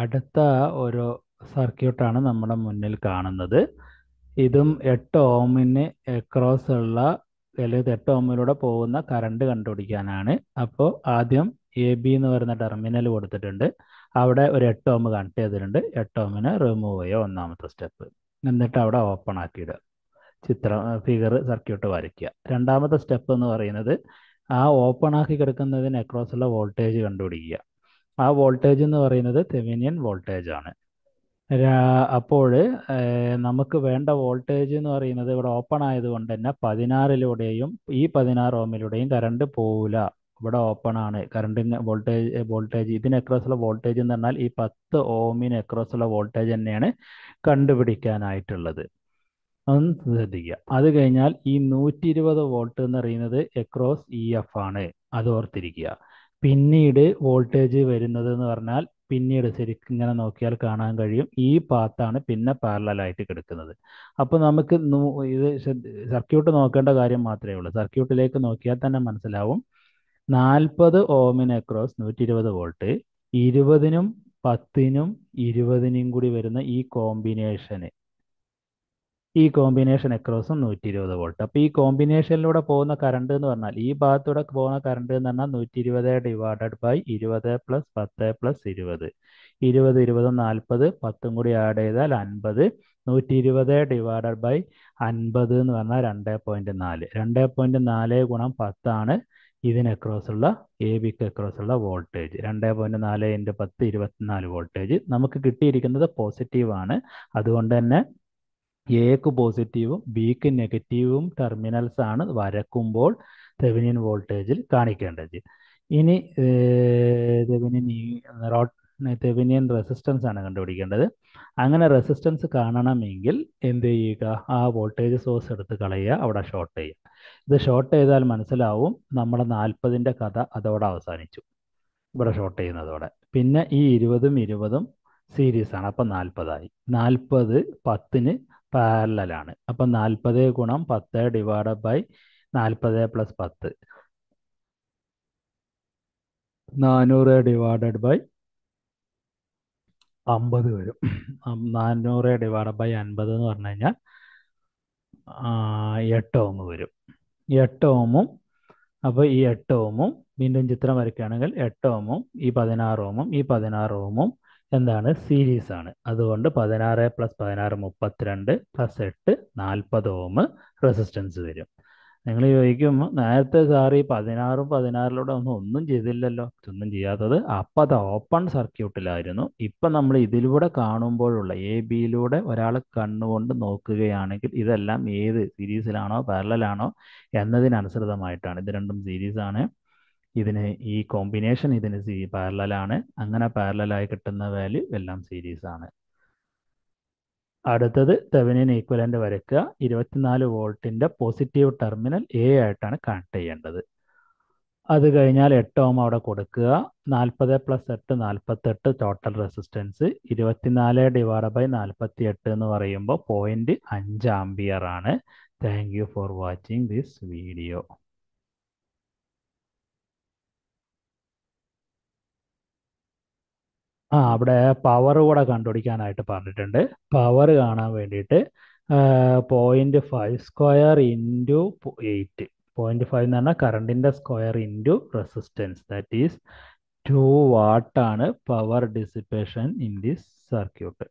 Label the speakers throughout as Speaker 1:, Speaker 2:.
Speaker 1: അടുത്ത ഒരു സർക്യൂട്ടാണ് നമ്മുടെ മുന്നിൽ കാണുന്നത് ഇതും എട്ട് ഓമിന് ക്രോസ് ഉള്ള അല്ലെങ്കിൽ എട്ട് ഓമിലൂടെ പോകുന്ന കറണ്ട് കണ്ടുപിടിക്കാനാണ് അപ്പോൾ ആദ്യം എ ബി എന്ന് പറയുന്ന ടെർമിനൽ കൊടുത്തിട്ടുണ്ട് അവിടെ ഒരു എട്ട് ഓം കണക്ട് ചെയ്തിട്ടുണ്ട് എട്ട് ഓമിനെ റിമൂവ് ചെയ്യുക ഒന്നാമത്തെ സ്റ്റെപ്പ് എന്നിട്ട് അവിടെ ഓപ്പൺ ആക്കിയിടുക ചിത്രം ഫിഗർ സർക്യൂട്ട് വരയ്ക്കുക രണ്ടാമത്തെ സ്റ്റെപ്പ് എന്ന് പറയുന്നത് ആ ഓപ്പൺ ആക്കി കിടക്കുന്നതിന് അക്രോസ് ഉള്ള വോൾട്ടേജ് കണ്ടുപിടിക്കുക ആ വോൾട്ടേജ് എന്ന് പറയുന്നത് തെവിനിയൻ വോൾട്ടേജ് ആണ് അപ്പോൾ നമുക്ക് വേണ്ട വോൾട്ടേജ് എന്ന് പറയുന്നത് ഇവിടെ ഓപ്പൺ ആയതുകൊണ്ട് തന്നെ പതിനാറിലൂടെയും ഈ പതിനാറ് ഓമിലൂടെയും കറണ്ട് പോവില്ല ഇവിടെ ഓപ്പൺ ആണ് കറണ്ടിന് വോൾട്ടേജ് വോൾട്ടേജ് ഇതിന് അക്രോസുള്ള വോൾട്ടേജ് എന്ന് പറഞ്ഞാൽ ഈ പത്ത് ഓമിന് അക്രോസുള്ള വോൾട്ടേജ് തന്നെയാണ് കണ്ടുപിടിക്കാനായിട്ടുള്ളത് ഒന്ന് ശ്രദ്ധിക്കുക അത് കഴിഞ്ഞാൽ ഈ നൂറ്റി ഇരുപത് വോൾട്ട് എന്ന് പറയുന്നത് എക്രോസ് ഇ എഫ് ആണ് അത് ഓർത്തിരിക്കുക പിന്നീട് വോൾട്ടേജ് വരുന്നത് എന്ന് പറഞ്ഞാൽ പിന്നീട് ശരിക്കും ഇങ്ങനെ നോക്കിയാൽ കാണാൻ കഴിയും ഈ പാത്താണ് പിന്നെ പാരലായിട്ട് കിടക്കുന്നത് അപ്പോൾ നമുക്ക് ഇത് സർക്യൂട്ട് നോക്കേണ്ട കാര്യം മാത്രമേ ഉള്ളൂ സർക്യൂട്ടിലേക്ക് നോക്കിയാൽ തന്നെ മനസ്സിലാവും നാൽപ്പത് ഓമിന് അക്രോസ് നൂറ്റി ഇരുപത് വോൾട്ട് ഇരുപതിനും പത്തിനും ഇരുപതിനും കൂടി വരുന്ന ഈ കോമ്പിനേഷന് ഈ കോമ്പിനേഷൻ അക്രോസും നൂറ്റി ഇരുപത് വോൾട്ട് അപ്പോൾ ഈ കോമ്പിനേഷനിലൂടെ പോകുന്ന കറണ്ട് എന്ന് പറഞ്ഞാൽ ഈ ഭാഗത്തൂടെ പോകുന്ന കറണ്ട് എന്ന് പറഞ്ഞാൽ നൂറ്റി ഇരുപത് ഡിവൈഡഡ് ബൈ ഇരുപത് പ്ലസ് പത്ത് പ്ലസ് ഇരുപത് ഇരുപത് ഇരുപത് നാൽപ്പത് പത്തും കൂടി ആഡ് ചെയ്താൽ അൻപത് നൂറ്റി ഇരുപത് ഡിവൈഡഡ് ബൈ അൻപത് എന്ന് പറഞ്ഞാൽ രണ്ട് പോയിന്റ് നാല് രണ്ട് പോയിന്റ് നാല് ഗുണം പത്താണ് ഇതിന് ഉള്ള എ ബിക്ക് ഉള്ള വോൾട്ടേജ് രണ്ട് പോയിന്റ് നാല് ഇൻറ്റു പത്ത് ഇരുപത്തിനാല് വോൾട്ടേജ് നമുക്ക് കിട്ടിയിരിക്കുന്നത് പോസിറ്റീവ് ആണ് അതുകൊണ്ട് തന്നെ എക്ക് പോസിറ്റീവും ബിക്ക് നെഗറ്റീവും ടെർമിനൽസ് ആണ് വരക്കുമ്പോൾ തെവിനിയൻ വോൾട്ടേജിൽ കാണിക്കേണ്ടത് ഇനി തെവിനിയൻ റെസിസ്റ്റൻസ് ആണ് കണ്ടുപിടിക്കേണ്ടത് അങ്ങനെ റെസിസ്റ്റൻസ് കാണണമെങ്കിൽ എന്ത് ചെയ്യുക ആ വോൾട്ടേജ് സോഴ്സ് എടുത്ത് കളയുക അവിടെ ഷോർട്ട് ചെയ്യുക ഇത് ഷോർട്ട് ചെയ്താൽ മനസ്സിലാവും നമ്മുടെ നാൽപ്പതിൻ്റെ കഥ അതോടെ അവസാനിച്ചു ഇവിടെ ഷോർട്ട് ചെയ്യുന്നതോടെ പിന്നെ ഈ ഇരുപതും ഇരുപതും സീരീസ് ആണ് അപ്പം നാൽപ്പതായി നാൽപ്പത് പത്തിന് പാരലാണ് അപ്പം നാൽപ്പത് ഗുണം പത്ത് ഡിവൈഡ് ബൈ നാൽപ്പത് പ്ലസ് പത്ത് നാനൂറ് ഡിവൈഡഡ് ബൈ അമ്പത് വരും നാനൂറ് ഡിവൈഡഡ് ബൈ അൻപത് എന്ന് പറഞ്ഞു കഴിഞ്ഞാൽ എട്ട് ഓം വരും എട്ട് ഓമും അപ്പോൾ ഈ എട്ട് ഓമും വീണ്ടും ചിത്രം വരയ്ക്കുകയാണെങ്കിൽ എട്ട് ഓമും ഈ പതിനാറ് ഓമും ഈ പതിനാറ് ഓമും എന്താണ് സീരീസ് ആണ് അതുകൊണ്ട് പതിനാറ് പ്ലസ് പതിനാറ് മുപ്പത്തിരണ്ട് പ്ലസ് എട്ട് നാൽപ്പത് ഓം റെസിസ്റ്റൻസ് വരും നിങ്ങൾ ചോദിക്കും നേരത്തെ സാറി പതിനാറും പതിനാറിലൂടെ ഒന്നും ഒന്നും ചെയ്തില്ലല്ലോ ഒന്നും ചെയ്യാത്തത് അപ്പം അത് ഓപ്പൺ സർക്യൂട്ടിലായിരുന്നു ഇപ്പം നമ്മൾ ഇതിലൂടെ കാണുമ്പോഴുള്ള എ ബിയിലൂടെ ഒരാൾ കണ്ണുകൊണ്ട് നോക്കുകയാണെങ്കിൽ ഇതെല്ലാം ഏത് സീരീസിലാണോ പാരലാണോ എന്നതിനനുസൃതമായിട്ടാണ് ഇത് രണ്ടും സീരീസാണ് ഇതിന് ഈ കോമ്പിനേഷൻ ഇതിന് പാരലാണ് അങ്ങനെ പാരലായി കിട്ടുന്ന വാല്യൂ എല്ലാം സീരീസ് ആണ് അടുത്തത് തെവനിൻ ഈക്വലൻ്റ് വരയ്ക്കുക ഇരുപത്തിനാല് വോൾട്ടിൻ്റെ പോസിറ്റീവ് ടെർമിനൽ എ ആയിട്ടാണ് കണക്ട് ചെയ്യേണ്ടത് അത് കഴിഞ്ഞാൽ എട്ട് ഓം അവിടെ കൊടുക്കുക നാൽപ്പത് പ്ലസ് എട്ട് നാൽപ്പത്തെട്ട് ടോട്ടൽ റെസിസ്റ്റൻസ് ഇരുപത്തിനാല് ഡിവൈഡ് ബൈ നാൽപ്പത്തി എട്ട് എന്ന് പറയുമ്പോൾ പോയിൻറ്റ് അഞ്ച് ആംബിയർ ആണ് thank you for watching this video ആ അവിടെ പവർ കൂടെ കണ്ടുപിടിക്കാനായിട്ട് പറഞ്ഞിട്ടുണ്ട് പവർ കാണാൻ വേണ്ടിയിട്ട് point five square into eight point five എന്ന് പറഞ്ഞാൽ കറണ്ടിൻ്റെ square into resistance that is two വാട്ടാണ് power dissipation in this circuit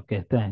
Speaker 1: okay thank